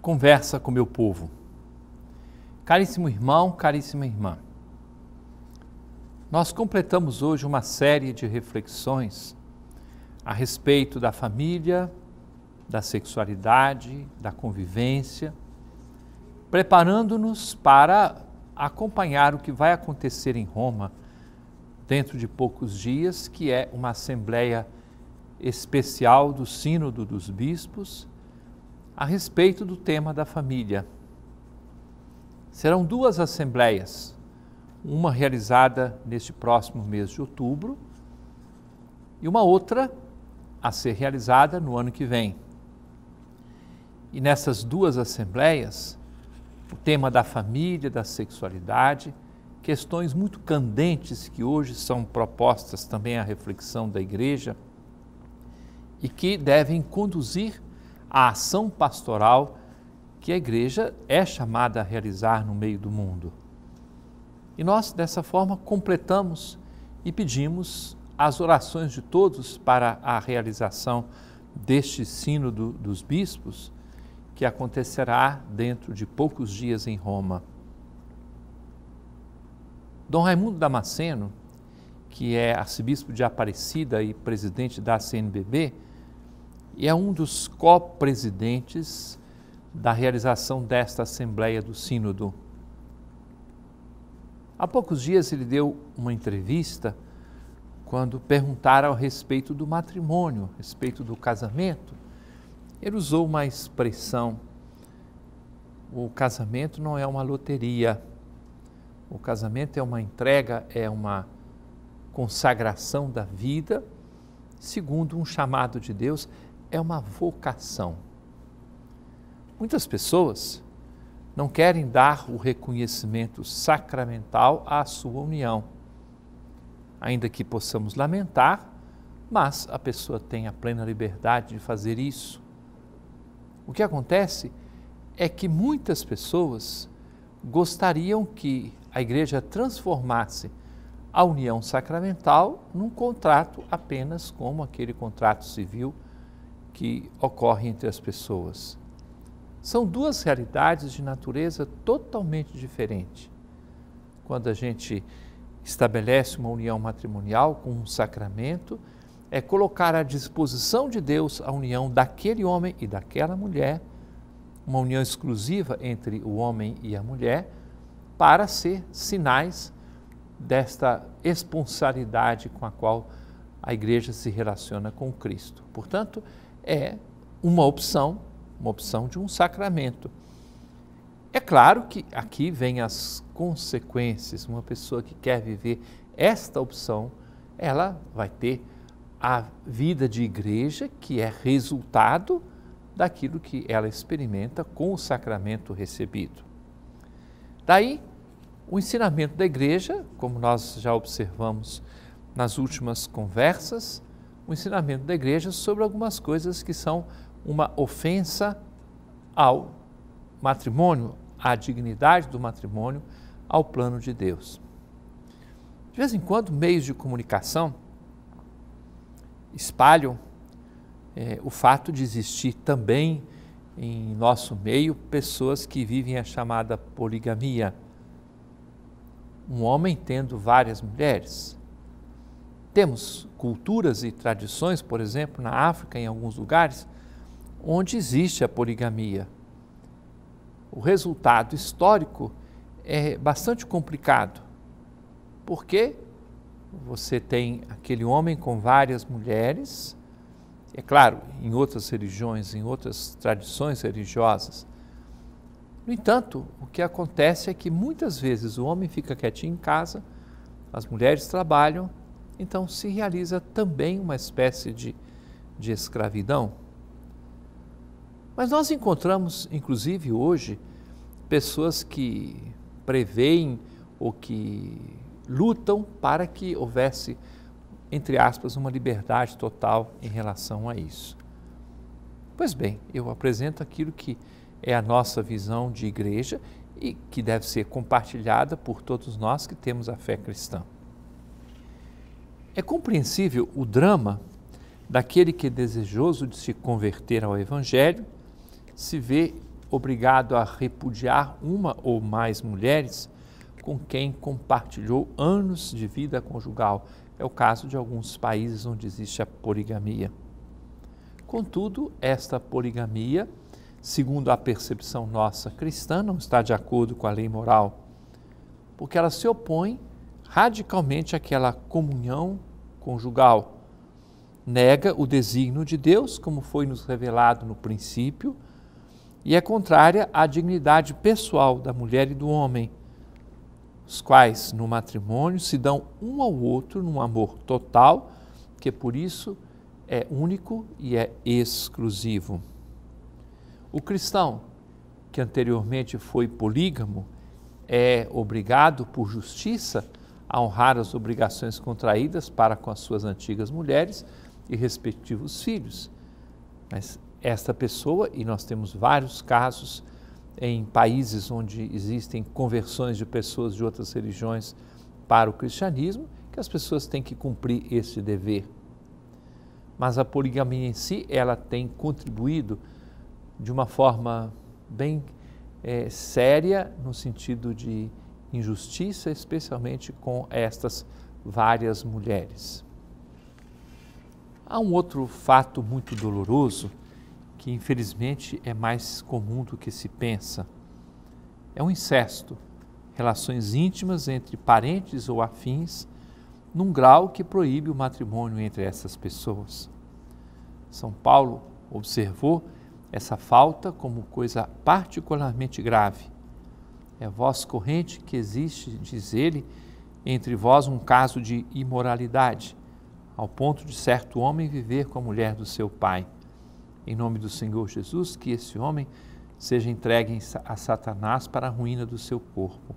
conversa com meu povo. Caríssimo irmão, caríssima irmã, nós completamos hoje uma série de reflexões a respeito da família, da sexualidade, da convivência, preparando-nos para acompanhar o que vai acontecer em Roma dentro de poucos dias, que é uma assembleia especial do Sínodo dos Bispos a respeito do tema da família. Serão duas assembleias, uma realizada neste próximo mês de outubro e uma outra a ser realizada no ano que vem. E nessas duas assembleias, o tema da família, da sexualidade, questões muito candentes que hoje são propostas também à reflexão da igreja e que devem conduzir a ação pastoral que a igreja é chamada a realizar no meio do mundo. E nós, dessa forma, completamos e pedimos as orações de todos para a realização deste Sínodo dos Bispos, que acontecerá dentro de poucos dias em Roma. Dom Raimundo Damasceno, que é arcebispo de Aparecida e presidente da CNBB, e é um dos co-presidentes da realização desta Assembleia do Sínodo. Há poucos dias ele deu uma entrevista quando perguntaram a respeito do matrimônio, a respeito do casamento. Ele usou uma expressão: o casamento não é uma loteria, o casamento é uma entrega, é uma consagração da vida, segundo um chamado de Deus, é uma vocação. Muitas pessoas não querem dar o reconhecimento sacramental à sua união. Ainda que possamos lamentar, mas a pessoa tem a plena liberdade de fazer isso. O que acontece é que muitas pessoas gostariam que a igreja transformasse a união sacramental num contrato apenas como aquele contrato civil que ocorre entre as pessoas. São duas realidades de natureza totalmente diferente. Quando a gente estabelece uma união matrimonial com um sacramento, é colocar à disposição de Deus a união daquele homem e daquela mulher, uma união exclusiva entre o homem e a mulher, para ser sinais desta esponsalidade com a qual a igreja se relaciona com Cristo. Portanto, é uma opção, uma opção de um sacramento. É claro que aqui vem as consequências. Uma pessoa que quer viver esta opção, ela vai ter a vida de igreja que é resultado daquilo que ela experimenta com o sacramento recebido. Daí, o ensinamento da igreja, como nós já observamos nas últimas conversas, o ensinamento da igreja sobre algumas coisas que são uma ofensa ao matrimônio, à dignidade do matrimônio, ao plano de Deus. De vez em quando, meios de comunicação espalham é, o fato de existir também em nosso meio pessoas que vivem a chamada poligamia. Um homem tendo várias mulheres. Temos culturas e tradições, por exemplo, na África, em alguns lugares, onde existe a poligamia. O resultado histórico é bastante complicado, porque você tem aquele homem com várias mulheres, é claro, em outras religiões, em outras tradições religiosas. No entanto, o que acontece é que muitas vezes o homem fica quietinho em casa, as mulheres trabalham então se realiza também uma espécie de, de escravidão. Mas nós encontramos, inclusive hoje, pessoas que preveem ou que lutam para que houvesse, entre aspas, uma liberdade total em relação a isso. Pois bem, eu apresento aquilo que é a nossa visão de igreja e que deve ser compartilhada por todos nós que temos a fé cristã. É compreensível o drama daquele que, é desejoso de se converter ao Evangelho, se vê obrigado a repudiar uma ou mais mulheres com quem compartilhou anos de vida conjugal. É o caso de alguns países onde existe a poligamia. Contudo, esta poligamia, segundo a percepção nossa cristã, não está de acordo com a lei moral, porque ela se opõe radicalmente àquela comunhão conjugal. Nega o desígnio de Deus, como foi nos revelado no princípio, e é contrária à dignidade pessoal da mulher e do homem, os quais no matrimônio se dão um ao outro num amor total, que por isso é único e é exclusivo. O cristão, que anteriormente foi polígamo, é obrigado por justiça a honrar as obrigações contraídas para com as suas antigas mulheres e respectivos filhos. Mas esta pessoa, e nós temos vários casos em países onde existem conversões de pessoas de outras religiões para o cristianismo, que as pessoas têm que cumprir este dever. Mas a poligamia em si, ela tem contribuído de uma forma bem é, séria no sentido de injustiça, especialmente com estas várias mulheres. Há um outro fato muito doloroso que, infelizmente, é mais comum do que se pensa. É o um incesto, relações íntimas entre parentes ou afins, num grau que proíbe o matrimônio entre essas pessoas. São Paulo observou essa falta como coisa particularmente grave é voz corrente que existe, diz ele, entre vós um caso de imoralidade, ao ponto de certo homem viver com a mulher do seu pai. Em nome do Senhor Jesus, que esse homem seja entregue a Satanás para a ruína do seu corpo.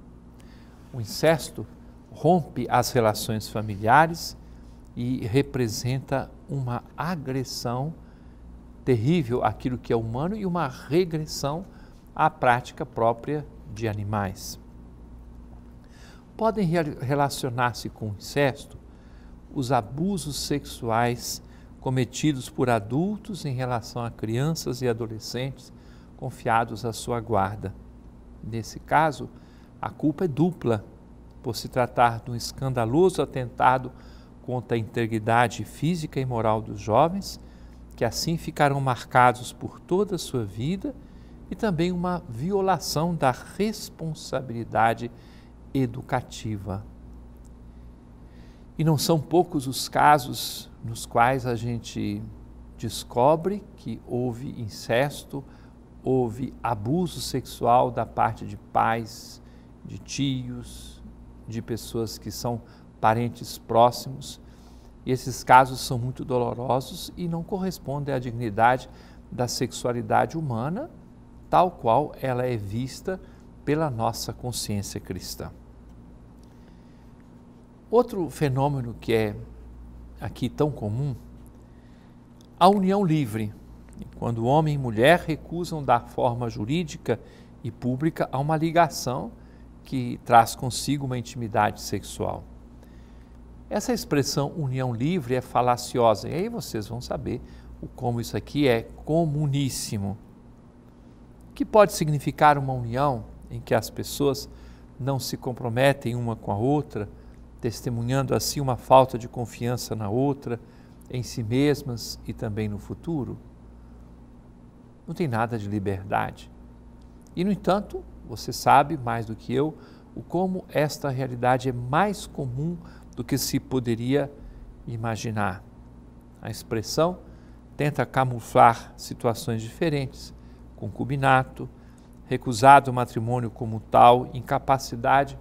O incesto rompe as relações familiares e representa uma agressão terrível àquilo que é humano e uma regressão à prática própria de animais. Podem relacionar-se com o incesto os abusos sexuais cometidos por adultos em relação a crianças e adolescentes confiados à sua guarda. Nesse caso, a culpa é dupla, por se tratar de um escandaloso atentado contra a integridade física e moral dos jovens, que assim ficarão marcados por toda a sua vida e também uma violação da responsabilidade educativa. E não são poucos os casos nos quais a gente descobre que houve incesto, houve abuso sexual da parte de pais, de tios, de pessoas que são parentes próximos. E esses casos são muito dolorosos e não correspondem à dignidade da sexualidade humana tal qual ela é vista pela nossa consciência cristã. Outro fenômeno que é aqui tão comum, a união livre, quando homem e mulher recusam dar forma jurídica e pública a uma ligação que traz consigo uma intimidade sexual. Essa expressão união livre é falaciosa, e aí vocês vão saber o como isso aqui é comuníssimo. O que pode significar uma união em que as pessoas não se comprometem uma com a outra, testemunhando assim uma falta de confiança na outra, em si mesmas e também no futuro? Não tem nada de liberdade. E, no entanto, você sabe mais do que eu o como esta realidade é mais comum do que se poderia imaginar. A expressão tenta camuflar situações diferentes, concubinato, recusado o matrimônio como tal, incapacidade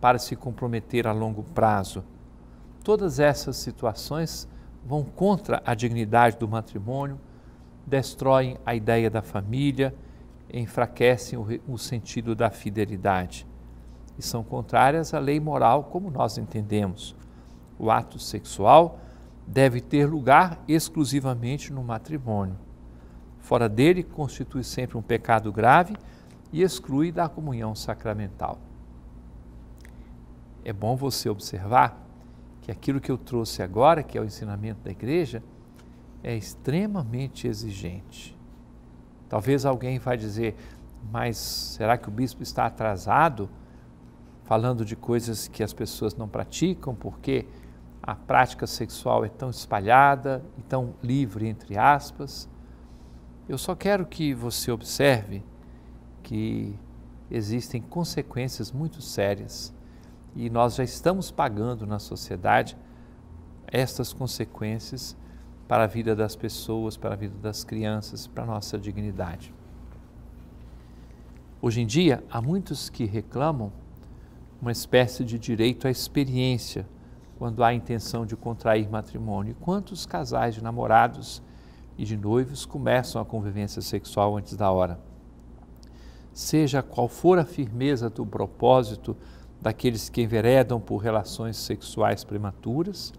para se comprometer a longo prazo. Todas essas situações vão contra a dignidade do matrimônio, destroem a ideia da família, enfraquecem o, o sentido da fidelidade e são contrárias à lei moral como nós entendemos. O ato sexual deve ter lugar exclusivamente no matrimônio fora dele constitui sempre um pecado grave e exclui da comunhão sacramental. É bom você observar que aquilo que eu trouxe agora, que é o ensinamento da igreja, é extremamente exigente. Talvez alguém vai dizer, mas será que o bispo está atrasado falando de coisas que as pessoas não praticam porque a prática sexual é tão espalhada e tão livre entre aspas? Eu só quero que você observe que existem consequências muito sérias e nós já estamos pagando na sociedade estas consequências para a vida das pessoas, para a vida das crianças, para a nossa dignidade. Hoje em dia, há muitos que reclamam uma espécie de direito à experiência quando há intenção de contrair matrimônio. Quantos casais de namorados e de noivos começam a convivência sexual antes da hora. Seja qual for a firmeza do propósito daqueles que enveredam por relações sexuais prematuras,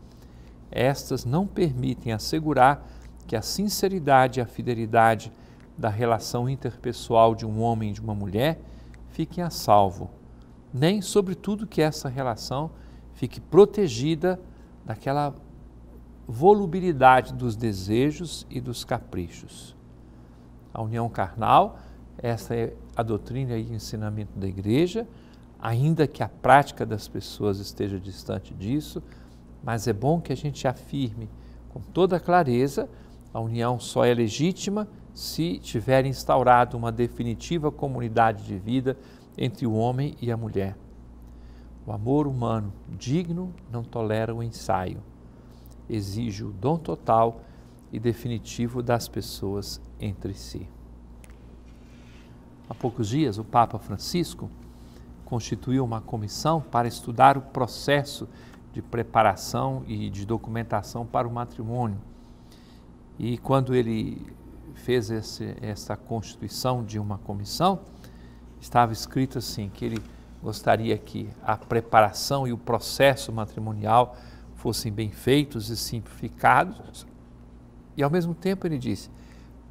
estas não permitem assegurar que a sinceridade e a fidelidade da relação interpessoal de um homem e de uma mulher fiquem a salvo, nem, sobretudo, que essa relação fique protegida daquela volubilidade dos desejos e dos caprichos. A união carnal, essa é a doutrina e ensinamento da igreja, ainda que a prática das pessoas esteja distante disso, mas é bom que a gente afirme com toda clareza: a união só é legítima se tiver instaurado uma definitiva comunidade de vida entre o homem e a mulher. O amor humano digno não tolera o ensaio exige o dom total e definitivo das pessoas entre si. Há poucos dias, o Papa Francisco constituiu uma comissão para estudar o processo de preparação e de documentação para o matrimônio. E quando ele fez esse, essa constituição de uma comissão, estava escrito assim: que ele gostaria que a preparação e o processo matrimonial fossem bem feitos e simplificados. E ao mesmo tempo ele disse: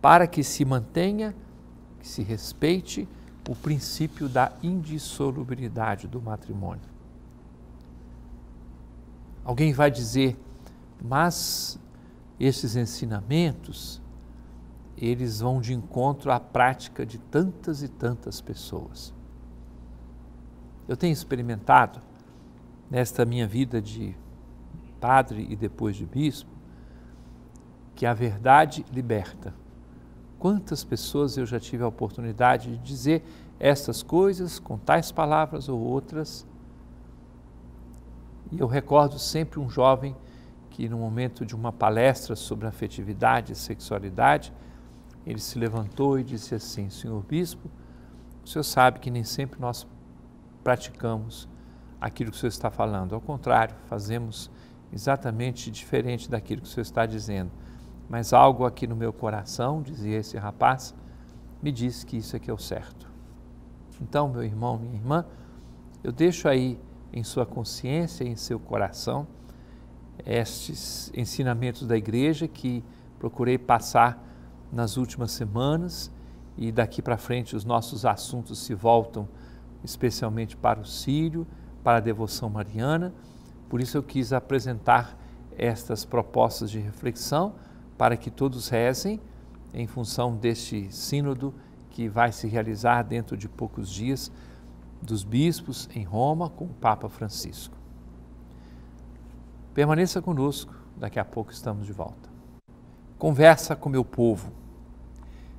para que se mantenha, que se respeite o princípio da indissolubilidade do matrimônio. Alguém vai dizer, mas esses ensinamentos eles vão de encontro à prática de tantas e tantas pessoas. Eu tenho experimentado nesta minha vida de padre e depois de bispo, que a verdade liberta. Quantas pessoas eu já tive a oportunidade de dizer estas coisas com tais palavras ou outras. E eu recordo sempre um jovem que, no momento de uma palestra sobre afetividade e sexualidade, ele se levantou e disse assim: Senhor Bispo, o senhor sabe que nem sempre nós praticamos aquilo que o senhor está falando, ao contrário, fazemos exatamente diferente daquilo que o senhor está dizendo, mas algo aqui no meu coração, dizia esse rapaz, me diz que isso aqui é, é o certo. Então, meu irmão, minha irmã, eu deixo aí em sua consciência, em seu coração, estes ensinamentos da igreja que procurei passar nas últimas semanas e daqui para frente os nossos assuntos se voltam especialmente para o Sírio, para a devoção mariana por isso eu quis apresentar estas propostas de reflexão para que todos rezem em função deste sínodo que vai se realizar dentro de poucos dias dos bispos em Roma com o Papa Francisco. Permaneça conosco, daqui a pouco estamos de volta. Conversa com meu povo.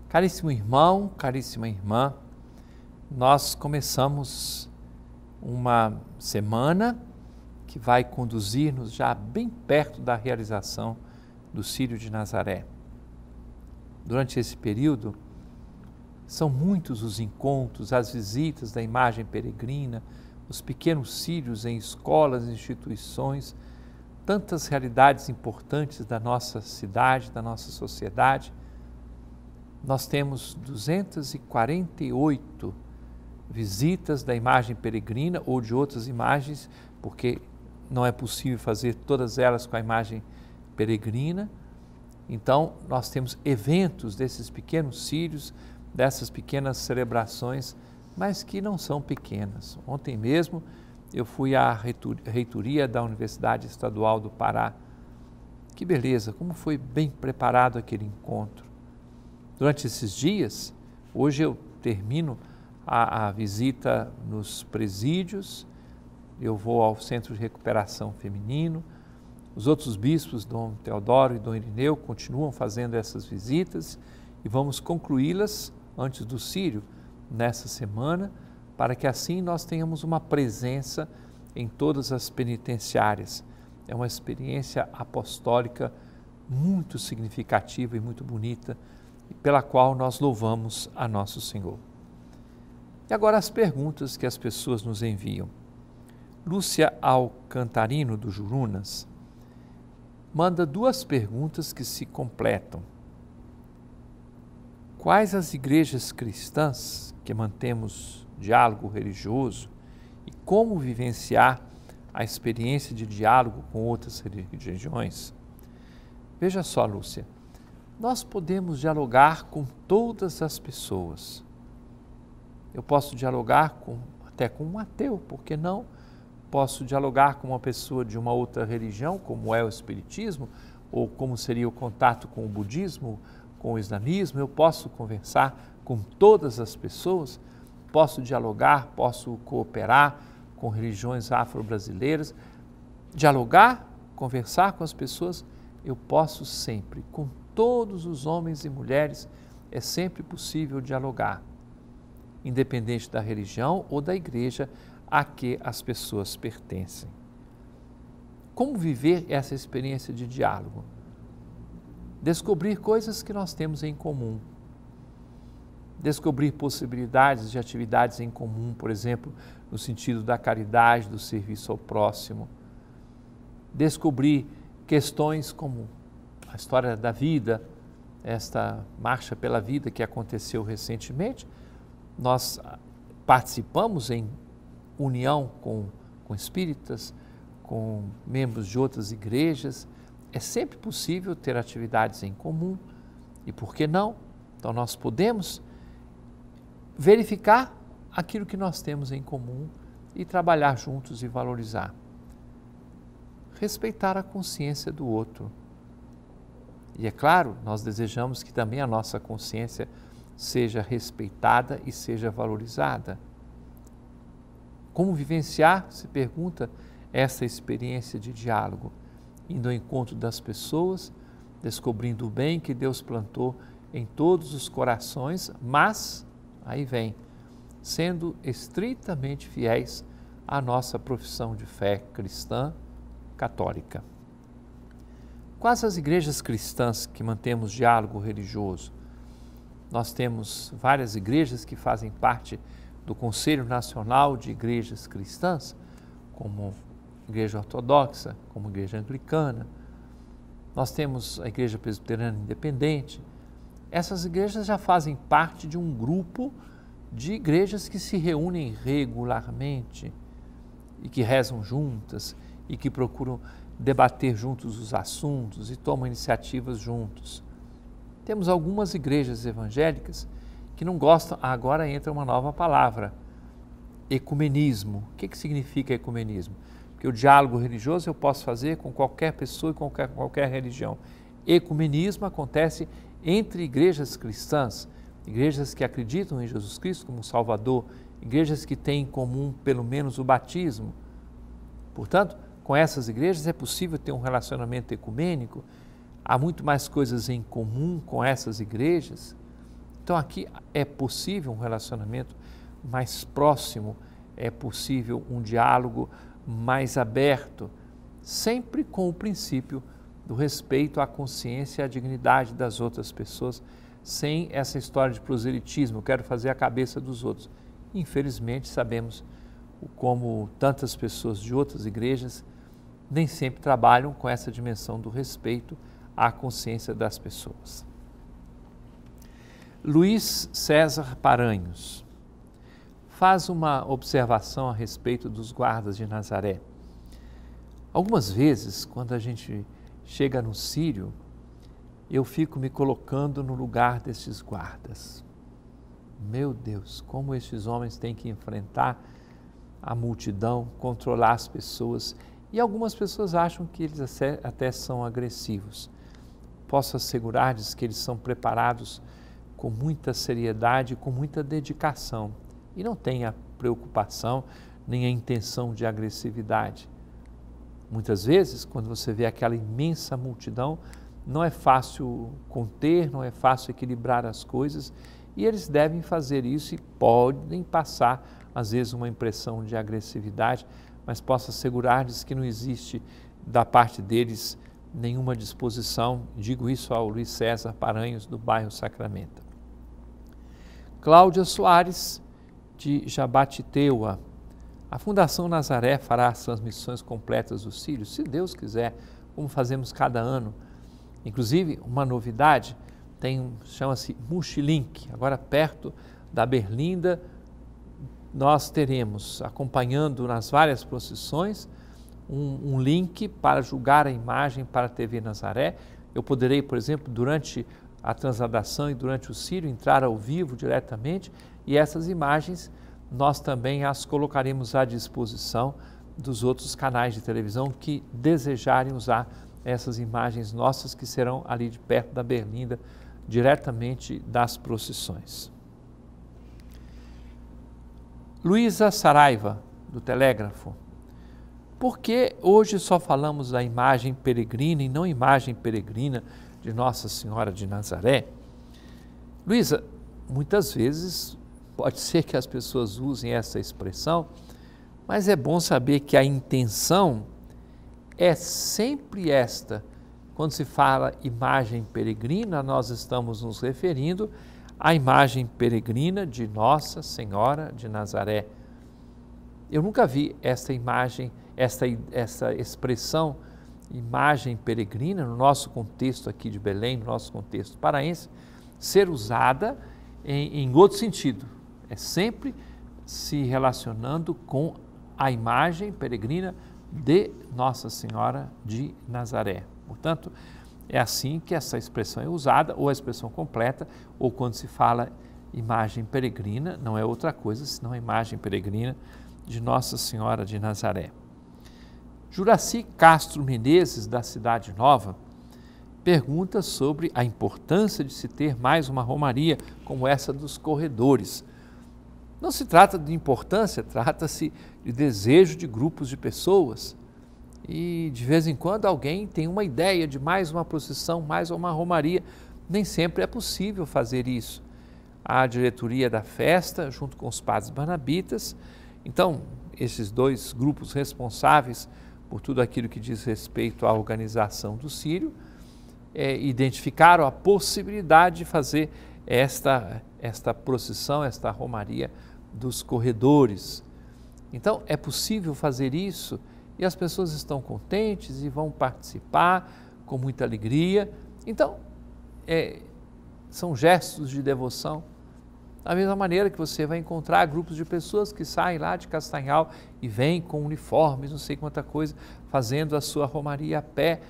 Caríssimo irmão, caríssima irmã, nós começamos uma semana que vai conduzir-nos já bem perto da realização do Sírio de Nazaré. Durante esse período, são muitos os encontros, as visitas da imagem peregrina, os pequenos sírios em escolas, instituições, tantas realidades importantes da nossa cidade, da nossa sociedade. Nós temos 248 visitas da imagem peregrina ou de outras imagens, porque não é possível fazer todas elas com a imagem peregrina. Então, nós temos eventos desses pequenos sírios, dessas pequenas celebrações, mas que não são pequenas. Ontem mesmo eu fui à reitoria da Universidade Estadual do Pará. Que beleza, como foi bem preparado aquele encontro. Durante esses dias, hoje eu termino a, a visita nos presídios eu vou ao Centro de Recuperação Feminino. Os outros bispos, Dom Teodoro e Dom Irineu, continuam fazendo essas visitas e vamos concluí-las antes do Sírio nessa semana, para que assim nós tenhamos uma presença em todas as penitenciárias. É uma experiência apostólica muito significativa e muito bonita, pela qual nós louvamos a Nosso Senhor. E agora as perguntas que as pessoas nos enviam. Lúcia Alcantarino do Jurunas manda duas perguntas que se completam. Quais as igrejas cristãs que mantemos diálogo religioso e como vivenciar a experiência de diálogo com outras religiões? Veja só, Lúcia, nós podemos dialogar com todas as pessoas. Eu posso dialogar com, até com um ateu, por que não? posso dialogar com uma pessoa de uma outra religião, como é o Espiritismo, ou como seria o contato com o budismo, com o islamismo, eu posso conversar com todas as pessoas, posso dialogar, posso cooperar com religiões afro-brasileiras, dialogar, conversar com as pessoas, eu posso sempre, com todos os homens e mulheres, é sempre possível dialogar, independente da religião ou da igreja a que as pessoas pertencem. Como viver essa experiência de diálogo? Descobrir coisas que nós temos em comum. Descobrir possibilidades de atividades em comum, por exemplo, no sentido da caridade, do serviço ao próximo. Descobrir questões como a história da vida, esta marcha pela vida que aconteceu recentemente, nós ah, participamos em união com, com espíritas, com membros de outras igrejas. É sempre possível ter atividades em comum e por que não? Então nós podemos verificar aquilo que nós temos em comum e trabalhar juntos e valorizar. Respeitar a consciência do outro. E é claro, nós desejamos que também a nossa consciência seja respeitada e seja valorizada. Como vivenciar, se pergunta, essa experiência de diálogo? Indo ao encontro das pessoas, descobrindo o bem que Deus plantou em todos os corações, mas, aí vem, sendo estritamente fiéis à nossa profissão de fé cristã católica. Quais as igrejas cristãs que mantemos diálogo religioso? Nós temos várias igrejas que fazem parte do Conselho Nacional de Igrejas Cristãs, como Igreja Ortodoxa, como Igreja Anglicana, nós temos a Igreja Presbiteriana Independente. Essas igrejas já fazem parte de um grupo de igrejas que se reúnem regularmente e que rezam juntas e que procuram debater juntos os assuntos e tomam iniciativas juntos. Temos algumas igrejas evangélicas que não gostam. Agora entra uma nova palavra: ecumenismo. O que, que significa ecumenismo? Porque o diálogo religioso eu posso fazer com qualquer pessoa e com qualquer, qualquer religião. Ecumenismo acontece entre igrejas cristãs, igrejas que acreditam em Jesus Cristo como Salvador, igrejas que têm em comum pelo menos o batismo. Portanto, com essas igrejas é possível ter um relacionamento ecumênico, há muito mais coisas em comum com essas igrejas então aqui é possível um relacionamento mais próximo, é possível um diálogo mais aberto, sempre com o princípio do respeito à consciência e à dignidade das outras pessoas, sem essa história de proselitismo, quero fazer a cabeça dos outros. Infelizmente, sabemos como tantas pessoas de outras igrejas nem sempre trabalham com essa dimensão do respeito à consciência das pessoas. Luiz César Paranhos faz uma observação a respeito dos guardas de Nazaré. Algumas vezes, quando a gente chega no Sírio, eu fico me colocando no lugar desses guardas. Meu Deus, como esses homens têm que enfrentar a multidão, controlar as pessoas. E algumas pessoas acham que eles até são agressivos. Posso assegurar-lhes que eles são preparados com muita seriedade, com muita dedicação. E não tem a preocupação nem a intenção de agressividade. Muitas vezes, quando você vê aquela imensa multidão, não é fácil conter, não é fácil equilibrar as coisas e eles devem fazer isso e podem passar, às vezes, uma impressão de agressividade, mas posso assegurar-lhes que não existe da parte deles nenhuma disposição, digo isso ao Luiz César Paranhos, do bairro Sacramento. Cláudia Soares, de Jabatiteua. A Fundação Nazaré fará as transmissões completas dos cílios, se Deus quiser, como fazemos cada ano. Inclusive, uma novidade, tem chama-se Muxilink. agora perto da Berlinda, nós teremos, acompanhando nas várias procissões, um, um link para julgar a imagem para a TV Nazaré. Eu poderei, por exemplo, durante a transladação e durante o Sírio, entrar ao vivo diretamente, e essas imagens nós também as colocaremos à disposição dos outros canais de televisão que desejarem usar essas imagens nossas que serão ali de perto da Berlinda, diretamente das procissões. Luísa Saraiva, do Telégrafo. Por que hoje só falamos da imagem peregrina e não imagem peregrina? de Nossa Senhora de Nazaré. Luísa, muitas vezes pode ser que as pessoas usem essa expressão, mas é bom saber que a intenção é sempre esta. Quando se fala imagem peregrina, nós estamos nos referindo à imagem peregrina de Nossa Senhora de Nazaré. Eu nunca vi esta imagem, esta, essa expressão imagem peregrina, no nosso contexto aqui de Belém, no nosso contexto paraense, ser usada em, em outro sentido. É sempre se relacionando com a imagem peregrina de Nossa Senhora de Nazaré. Portanto, é assim que essa expressão é usada, ou a expressão completa, ou quando se fala imagem peregrina, não é outra coisa senão a imagem peregrina de Nossa Senhora de Nazaré. Juraci Castro Menezes, da Cidade Nova, pergunta sobre a importância de se ter mais uma romaria como essa dos corredores. Não se trata de importância, trata-se de desejo de grupos de pessoas. E de vez em quando alguém tem uma ideia de mais uma procissão, mais uma romaria. Nem sempre é possível fazer isso. A diretoria da festa, junto com os padres barnabitas, então esses dois grupos responsáveis por tudo aquilo que diz respeito à organização do Sírio, é, identificaram a possibilidade de fazer esta, esta procissão, esta romaria dos corredores. Então, é possível fazer isso e as pessoas estão contentes e vão participar com muita alegria. Então, é, são gestos de devoção da mesma maneira que você vai encontrar grupos de pessoas que saem lá de Castanhal e vêm com uniformes, não sei quanta coisa, fazendo a sua romaria a pé,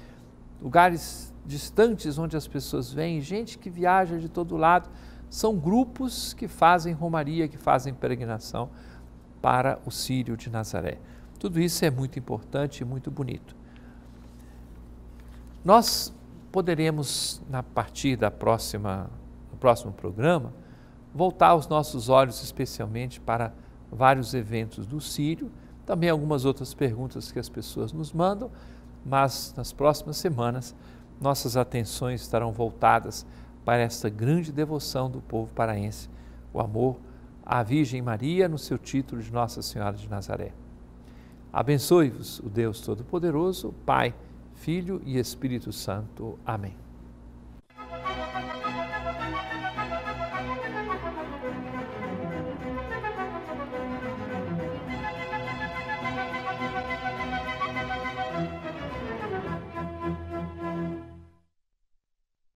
lugares distantes onde as pessoas vêm, gente que viaja de todo lado, são grupos que fazem romaria, que fazem peregrinação para o Sírio de Nazaré. Tudo isso é muito importante e muito bonito. Nós poderemos, a partir da próxima, do próximo programa, voltar os nossos olhos especialmente para vários eventos do Sírio, também algumas outras perguntas que as pessoas nos mandam, mas nas próximas semanas nossas atenções estarão voltadas para esta grande devoção do povo paraense, o amor à Virgem Maria no seu título de Nossa Senhora de Nazaré. Abençoe-vos o Deus Todo-Poderoso, Pai, Filho e Espírito Santo. Amém.